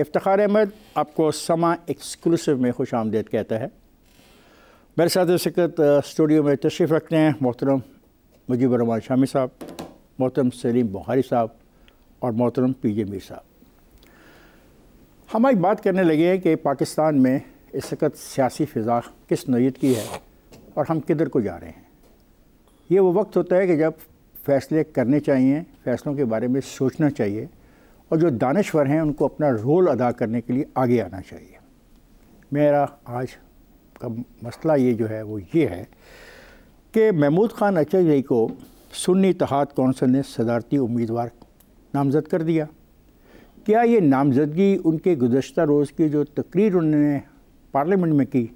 इफ्तार अहमद आपको समा एक्सक्लूसिव में खुश आमदेद कहता है मेरे साथ इस वक्त स्टूडियो में तशरीफ़ रखते हैं मोहतरम मुजीबर रमान शामी साहब मोहतरम सलीम बुखारी साहब और मोहतरम पी जे मीर साहब हम आज बात करने लगे हैं कि पाकिस्तान में इस वक्त सियासी फ़िज़ा किस नोयत की है और हम किधर को जा रहे हैं ये वो वक्त होता है कि जब फ़ैसले करने चाहिए फ़ैसलों के बारे में सोचना चाहिए और जो दानश्वर हैं उनको अपना रोल अदा करने के लिए आगे आना चाहिए मेरा आज का मसला ये जो है वो ये है कि महमूद खान अचरजई को सुन्नी तहाद कौंसल ने सदारती उम्मीदवार नामज़द कर दिया क्या ये नामज़दगी उनके गुजशत रोज़ की जो तकरीर उन्होंने पार्लियामेंट में की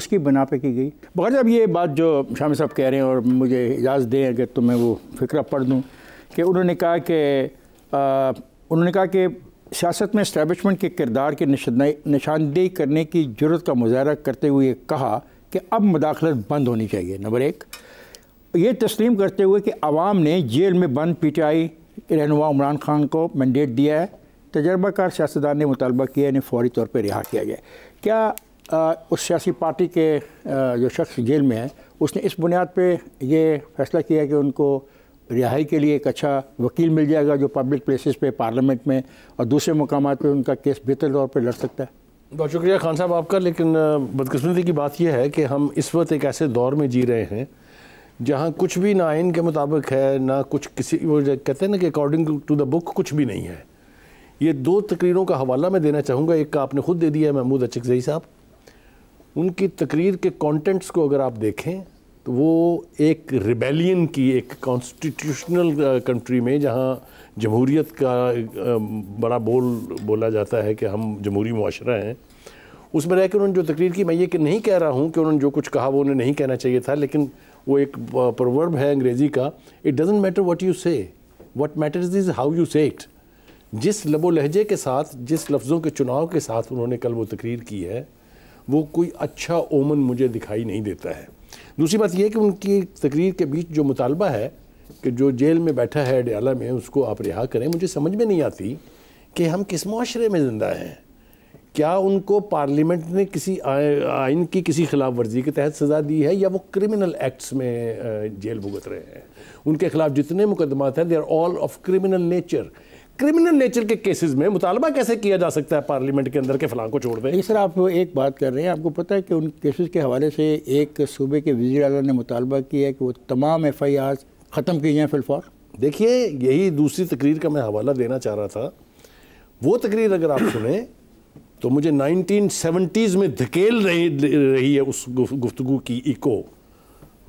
उसकी बना पर की गई बहुत अब ये बात जो शामिल साहब कह रहे हैं और मुझे इजाज़त दें अगर तो मैं वो फ़िक्र पढ़ दूँ कि उन्होंने कहा कि उन्होंने कहा कि सियासत में इस्टेबलिशमेंट के किरदार की निशानदेही करने की जरूरत का मुजाहरा करते हुए कहा कि अब मुदाखलत बंद होनी चाहिए नंबर एक ये तस्लीम करते हुए कि आवाम ने जेल में बंद पी टी आई रहनुमा इमरान खान को मैंडेट दिया है तजर्बाकार सियासतदान ने मुतालबा किया इन्हें फौरी तौर पर रिहा किया जाए क्या आ, उस सियासी पार्टी के आ, जो शख्स जेल में है उसने इस बुनियाद पर यह फैसला किया कि उनको रिहाई के लिए एक अच्छा वकील मिल जाएगा जो पब्लिक प्लेसेस पे पार्लियामेंट में और दूसरे मकाम पे उनका केस बेहतर तौर पर लड़ सकता है बहुत शुक्रिया खान साहब आपका लेकिन बदकस्मती की बात यह है कि हम इस वक्त एक ऐसे दौर में जी रहे हैं जहाँ कुछ भी ना आइन के मुताबिक है ना कुछ किसी वो कहते हैं ना कि अकॉर्डिंग टू द बुक कुछ भी नहीं है ये दो तकरीरों का हवाला मैं देना चाहूँगा एक का आपने खुद दे दिया है महमूद अचकजई साहब उनकी तकरीर के कॉन्टेंट्स को अगर आप देखें तो वो एक रिबेलियन की एक कॉन्स्टिट्यूशनल कंट्री uh, में जहाँ जमहूरीत का um, बड़ा बोल बोला जाता है कि हम जमहूरी माशरा हैं उसमें रह कर उन्होंने जो तकरीर की मैं ये कि नहीं कह रहा हूँ कि उन्होंने जो कुछ कहा वो उन्हें नहीं कहना चाहिए था लेकिन वो एक प्रवर्ब uh, है अंग्रेज़ी का it doesn't matter what you say what matters is how you say it जिस लबो लहजे के साथ जिस लफ्ज़ों के चुनाव के साथ उन्होंने कल वो तकरीर की है वो कोई अच्छा ओमन मुझे दिखाई नहीं देता है दूसरी बात यह कि उनकी तकरीर के बीच जो मुतालबा है कि जो जेल में बैठा है अडयाला में उसको आप रिहा करें मुझे समझ में नहीं आती कि हम किस माशरे में ज़िंदा हैं क्या उनको पार्लियामेंट ने किसी आइन की किसी खिलाफ वर्जी के तहत सज़ा दी है या वो क्रिमिनल एक्ट्स में जेल भुगत रहे हैं उनके खिलाफ जितने मुकदमात हैं they are all of criminal nature criminal nature के केसेस में मुतालबा कैसे किया जा सकता है पार्लियामेंट के अंदर के फलां को छोड़ दें सर आप एक बात कर रहे हैं आपको पता है कि उन केसेस के हवाले से एक सूबे के वजीर अला ने मुतालबा किया है कि वो तमाम एफ आई आर ख़त्म की जाएँ फिलफॉर देखिए यही दूसरी तकरीर का मैं हवाला देना चाह रहा था वो तकरीर अगर आप सुने तो मुझे 1970s में धकेल रही रही है उस गुफ्तु की इको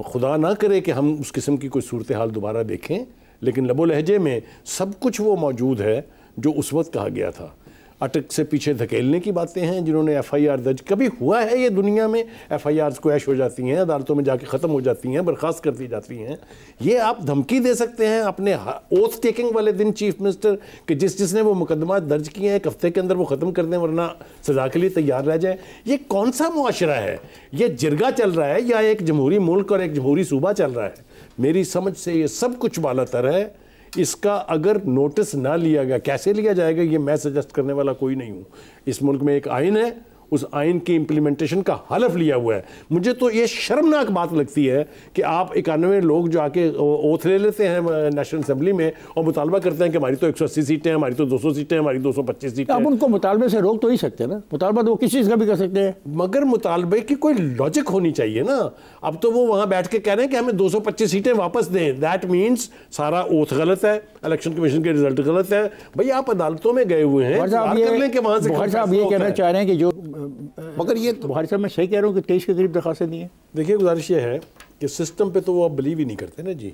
खुदा ना करे कि हम उस किस्म की कोई सूरत हाल दोबारा देखें लेकिन लबो लहजे में सब कुछ वो मौजूद है जो उस वक्त कहा गया था अटक से पीछे धकेलने की बातें हैं जिन्होंने एफ आई आर दर्ज कभी हुआ है ये दुनिया में एफ आई आर स्क्वैश हो जाती हैं अदालतों में जाके ख़त्म हो जाती हैं बर्खास्त कर दी जाती हैं ये आप धमकी दे सकते हैं अपने ओथ टेकिंग वाले दिन चीफ मिनिस्टर कि जिस जिसने वो मुकदमा दर्ज किए हैं एक हफ्ते के अंदर वो ख़त्म कर दें वरना सजा के लिए तैयार रह जाए ये कौन सा मुआरा है ये जिरगा चल रहा है या एक जमहूरी मुल्क और एक जमहूरी सूबा चल रहा है मेरी समझ से ये सब कुछ वाला तर है इसका अगर नोटिस ना लिया गया कैसे लिया जाएगा ये मैं सजेस्ट करने वाला कोई नहीं हूँ इस मुल्क में एक आइन है उस आइन की इम्प्लीमेंटेशन का हलफ लिया हुआ है मुझे तो ये शर्मनाक बात लगती है कि आप इक्यानवे लोग जो आके ओथ ले लेते हैं नेशनल असम्बली में और मुतालबा करते हैं कि हमारी तो एक सौ अस्सी सीटें हैं हमारी तो दो सौ सीटें हैं हमारी तो दो सौ पच्चीस सीटें आप उनको मुतालबे से रोक तो ही सकते हैं ना मुतालबा तो वो किस चीज़ का भी कर सकते हैं मगर मुतालबे की कोई लॉजिक होनी चाहिए ना अब तो वो वहाँ बैठ के कह रहे हैं कि हमें दो सौ पच्चीस सीटें वापस दें दैट मीन्स सारा ओथ गलत है इलेक्शन कमीशन के रिजल्ट गलत है भाई आप अदालतों में गए हुए हैं कि वहाँ से कहना चाह रहे हैं कि जो मगर ये तो बुहारी साहब मैं सही कह रहा हूँ कि तेईस के करीब दरखास्तें दी हैं देखिए गुजारिश ये है कि सिस्टम पे तो वो आप बिलीव ही नहीं करते ना जी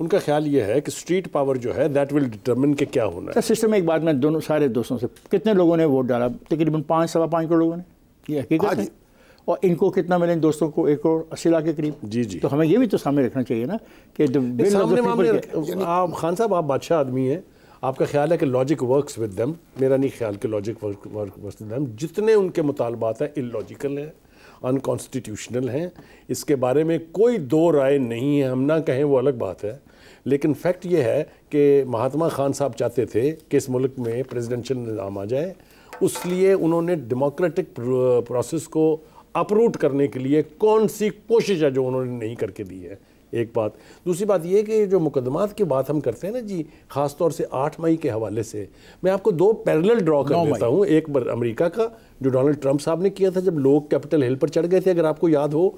उनका ख्याल ये है कि स्ट्रीट पावर जो है दैट विल डिटरमिन के क्या होना है सिस्टम एक बात मैं दोनों सारे दोस्तों से कितने लोगों ने वोट डाला तकरीबन पाँच सवा पाँच करोड़ लोगों ने ये हकीकत है और इनको कितना मिले दोस्तों को एक करोड़ अस्सी लाख के करीब जी जी तो हमें ये भी तो सामने रखना चाहिए ना कि आप खान साहब आप बादशाह आदमी हैं आपका ख्याल है कि लॉजिक वर्क्स विद दम मेरा नहीं ख्याल कि logic work work with them जितने उनके मुतालबात हैं इलॉजिकल हैं अनकॉन्स्टिट्यूशनल हैं इसके बारे में कोई दो राय नहीं है हम ना कहें वो अलग बात है लेकिन फैक्ट ये है कि महात्मा खान साहब चाहते थे कि इस मुल्क में प्रेजिडेंशल निज़ाम आ जाए लिए उन्होंने डेमोक्रेटिक प्रोसेस को अपरूट करने के लिए कौन सी कोशिश है जो उन्होंने नहीं करके दी है एक बात दूसरी बात यह कि जो मुकदमात की बात हम करते हैं ना जी ख़ास तौर से आठ मई के हवाले से मैं आपको दो पैरेलल ड्रॉ कर देता हूँ एक बार अमेरिका का जो डोनाल्ड ट्रंप साहब ने किया था जब लोग कैपिटल हिल पर चढ़ गए थे अगर आपको याद हो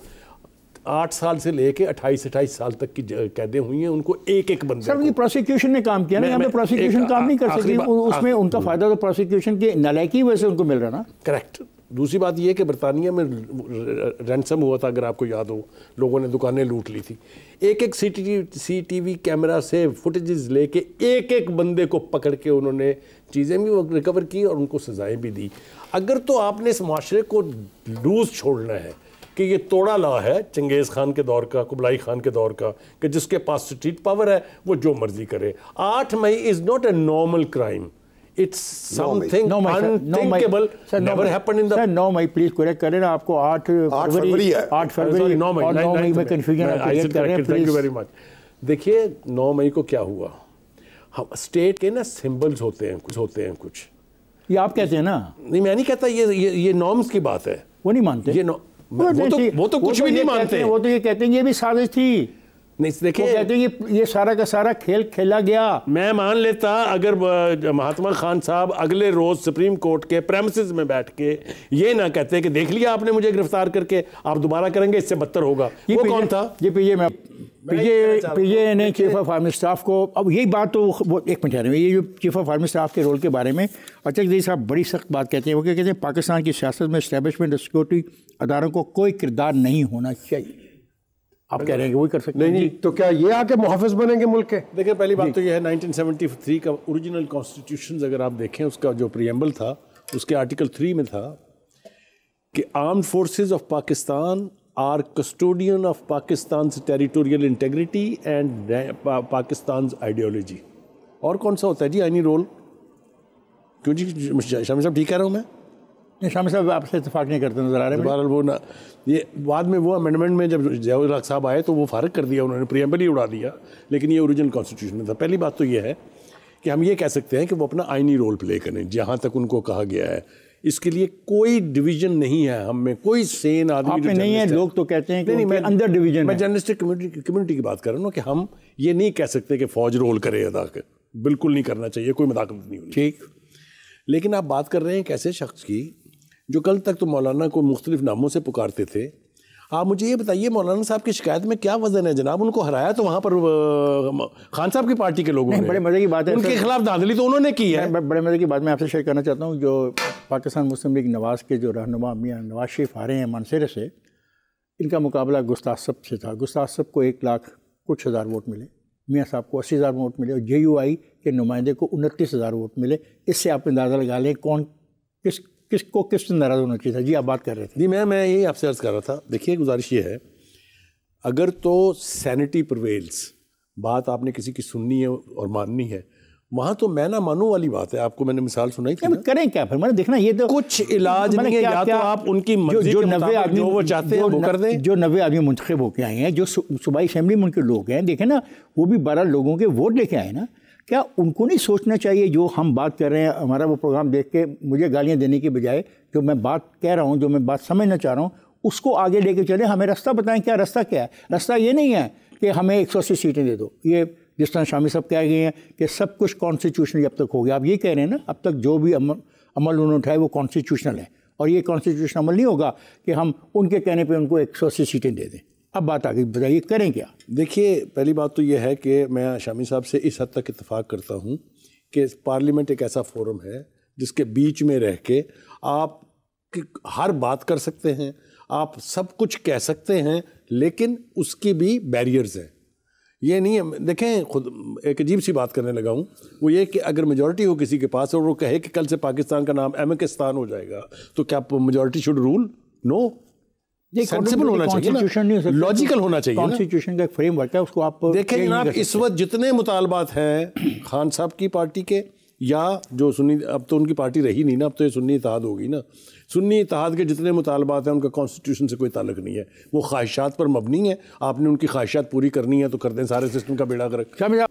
आठ साल से लेके अट्ठाईस अट्ठाईस साल तक की कैदें हुई हैं उनको एक एक बंदे सर ये प्रोसिक्यूशन ने काम किया ना यहाँ पे प्रोसिक्यूशन काम नहीं कर सकती उसमें उनका फ़ायदा तो प्रोसिक्यूशन के नलायकी वजह से उनको मिल रहा ना करेक्ट दूसरी बात यह कि बरतानिया में रैंसम हुआ था अगर आपको याद हो लोगों ने दुकानें लूट ली थी एक एक सी टी वी कैमरा से फुटेज लेके एक एक बंदे को पकड़ के उन्होंने चीज़ें भी रिकवर की और उनको सज़ाएं भी दी अगर तो आपने इस माशरे को लूज छोड़ना है कि ये तोड़ा ला है चंगेज़ खान के दौर का कुबलाई खान के दौर का कि जिसके पास स्ट्रीट पावर है वो जो मर्ज़ी करे आठ मई is not a normal crime it's something unthinkable never happened in the sir, never no, happened in करें आपको 8 फरवरी 8 फरवरी नौ मई नौ मई में कंफ्यूजन आप क्रिएट तो कर रहे हैं थैंक यू वेरी मच देखिए 9 मई को क्या हुआ हम स्टेट के ना सिंबल्स होते हैं कुछ होते हैं कुछ ये आप कहते हैं ना नहीं मैं नहीं कहता ये ये, ये नॉर्म्स की बात है वो नहीं मानते ये तो- वो तो वो तो कुछ भी नहीं मानते वो तो ये कहते हैं ये भी साजिश थी नहीं देखिए वो कहते हैं ये सारा का सारा खेल खेला गया मैं मान लेता अगर महात्मा खान साहब अगले रोज सुप्रीम कोर्ट के प्रेमिस में बैठ के ये ना कहते कि देख लिया आपने मुझे गिरफ्तार करके आप दोबारा करेंगे इससे बदतर होगा ये वो कौन था ये पीजे मैं पीजे पीजे ने चीफ ऑफ आर्मी स्टाफ को अब यही बात तो एक मिनट ये जो चीफ ऑफ आर्मी स्टाफ के रोल के बारे में अचक जी साहब बड़ी सख्त बात कहते हैं वो क्या कहते हैं पाकिस्तान की सियासत में इस्टेबलिशमेंट सिक्योरिटी अदारों को कोई किरदार नहीं होना चाहिए आप कह रहे हैं कि वही कर सकते नहीं नहीं तो क्या ये आके मुहाफ़ बनेंगे मुल्क के देखिए पहली बात तो ये है 1973 का ओरिजिनल कॉन्स्टिट्यूशन अगर आप देखें उसका जो प्रियम्बल था उसके आर्टिकल थ्री में था कि armed forces of Pakistan are custodian of Pakistan territorial integrity and Pakistan ideology और कौन सा होता है जी आइनी रोल क्यों जी शमी साहब ठीक कह रहा हूँ मैं नहीं शामी साहब आपसे इतफाक नहीं करते नजर आ रहे बहरहाल वो ना ये बाद में वो अमेंडमेंट में जब जयाउल साहब आए तो वो फारग कर दिया उन्होंने प्रियम्बल ही उड़ा दिया लेकिन ये ओरिजिनल कॉन्स्टिट्यूशन में था पहली बात तो ये है कि हम ये कह सकते हैं कि वो अपना आइनी रोल प्ले करें जहाँ तक उनको कहा गया है इसके लिए कोई डिवीजन नहीं है हम में कोई सेन आदमी नहीं है लोग तो कहते हैं कि नहीं, नहीं मैं अंदर डिवीजन मैं जर्नलिस्टिक कम्युनिटी कम्युनिटी की बात कर रहा हूँ कि हम ये नहीं कह सकते कि फौज रोल करे अदा कर बिल्कुल नहीं करना चाहिए कोई मदाखलत नहीं हो ठीक लेकिन आप बात कर रहे हैं एक ऐसे शख्स की जो कल तक तो मौलाना को मुख्तलिफ नामों से पुकारते थे आप मुझे ये बताइए मौलाना साहब की शिकायत में क्या वजन है जनाब उनको हराया तो वहाँ पर खान साहब की पार्टी के लोगों ने बड़े मज़े की बात है उनके खिलाफ धांधली तो उन्होंने की है बड़े मज़े की बात मैं आपसे शेयर करना चाहता हूँ जो पाकिस्तान मुस्लिम लीग नवाज़ के जो रहनुमा मियाँ नवाज शरीफ आ रहे हैं मानसरे से इनका मुकाबला गुस्तासब से था गुस्तासब को एक लाख कुछ हज़ार वोट मिले मियाँ साहब को अस्सी हज़ार वोट मिले और जे के नुमाइंदे को उनतीस हज़ार वोट मिले इससे आप अंदाज़ा लगा लें कौन किस किसको किससे नाराज़ होना चाहिए था जी आप बात कर रहे थे जी मैं मैं यही आपसे अर्ज़ कर रहा था देखिए गुजारिश ये है अगर तो सैनिटी प्रवेल्स बात आपने किसी की सुननी है और माननी है वहाँ तो मैं ना मानू वाली बात है आपको मैंने मिसाल सुनाई थी करें क्या फिर मैंने देखना ये तो कुछ इलाज नहीं है या तो क्या, तो आप उनकी जो, जो नब्बे आदमी वो चाहते हैं वो कर दें जो नब्बे आदमी मुंतब होके आए हैं जो सूबाई असम्बली में उनके लोग हैं देखें ना वो भी बारह लोगों के वोट लेके आए ना क्या उनको नहीं सोचना चाहिए जो हम बात कर रहे हैं हमारा वो प्रोग्राम देख के मुझे गालियाँ देने के बजाय जो मैं बात कह रहा हूँ जो मैं बात समझना चाह रहा हूँ उसको आगे लेके चले हमें रास्ता बताएं क्या रास्ता क्या है रास्ता ये नहीं है कि हमें एक सौ सीटें दे दो ये जिस तरह शामी साहब कह गए हैं कि सब कुछ कॉन्स्टिट्यूशनल अब तक हो गया आप ये कह रहे हैं ना अब तक जो भी अमल अमल उन्होंने उठाए वो कॉन्स्टिट्यूशनल है और ये कॉन्स्टिट्यूशनल अमल नहीं होगा कि हम उनके कहने पर उनको एक सौ अस्सी सीटें दे दें अब बात आगे बताइए करें क्या देखिए पहली बात तो यह है कि मैं शामी साहब से इस हद तक इतफाक़ करता हूँ कि पार्लियामेंट एक ऐसा फोरम है जिसके बीच में रह के आप कि हर बात कर सकते हैं आप सब कुछ कह सकते हैं लेकिन उसकी भी बैरियर्स हैं ये नहीं है देखें खुद एक अजीब सी बात करने लगा हूँ वो ये कि अगर मेजोरिटी हो किसी के पास और वो कहे कि कल से पाकिस्तान का नाम एमकिस्तान हो जाएगा तो क्या majority should rule no sensible होना चाहिए लॉजिकल होना चाहिए कॉन्स्टिट्यूशन का एक फ्रेमवर्क है उसको आप देखें जनाब इस वक्त जितने मुतालबात हैं खान साहब की पार्टी के या जो सुन्नी अब तो उनकी पार्टी रही नहीं ना अब तो ये सुन्नी इतिहाद होगी ना सुन्नी इतिहाद के जितने मुतालबात हैं उनका कॉन्स्टिट्यूशन से कोई ताल्लुक नहीं है वो ख्वाहिशात पर मबनी है आपने उनकी ख्वाहिशात पूरी करनी है तो कर दें सारे सिस्टम का बेड़ा कर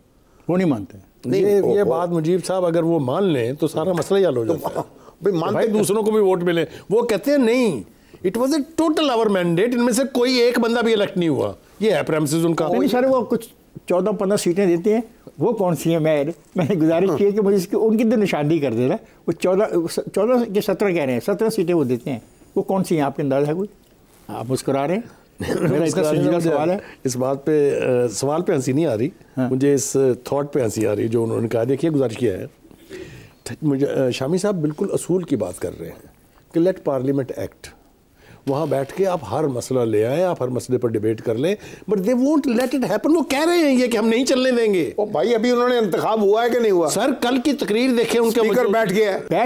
वो नहीं मानते नहीं ये, ये बात मुजीब साहब अगर वो मान लें तो सारा मसला ही हल हो तो जाता है भाई मानते दूसरों को भी वोट मिले वो कहते हैं नहीं it was a total our mandate इनमें से कोई एक बंदा भी इलेक्ट नहीं हुआ ये है प्रेमसिस उनका नहीं सर वो कुछ चौदह पंद्रह सीटें देते हैं वो कौन सी है मैं मैंने गुजारिश हाँ। की है कि मुझे इसकी उनकी तो निशानदी कर देना वो चौदह चौदह के सत्रह कह रहे हैं सत्रह सीटें वो देते हैं वो कौन सी हैं आपके अंदाज है कोई आप मुस्करा रहे हैं मेरा सवाल है इस बात पे सवाल पे हंसी नहीं आ रही हाँ। मुझे इस थॉट पे हंसी आ रही जो उन्होंने कहा देखिए गुजारिश किया है मुझे शामी साहब बिल्कुल असूल की बात कर रहे हैं कि लेट पार्लियामेंट एक्ट वहाँ बैठ के आप हर मसला ले आए आप हर मसले पर डिबेट कर लें but they won't let it happen वो कह रहे हैं ये कि हम नहीं चलने देंगे ओ भाई अभी उन्होंने इंतखा हुआ है कि नहीं हुआ सर कल की तकरीर देखे उनके बैठ गया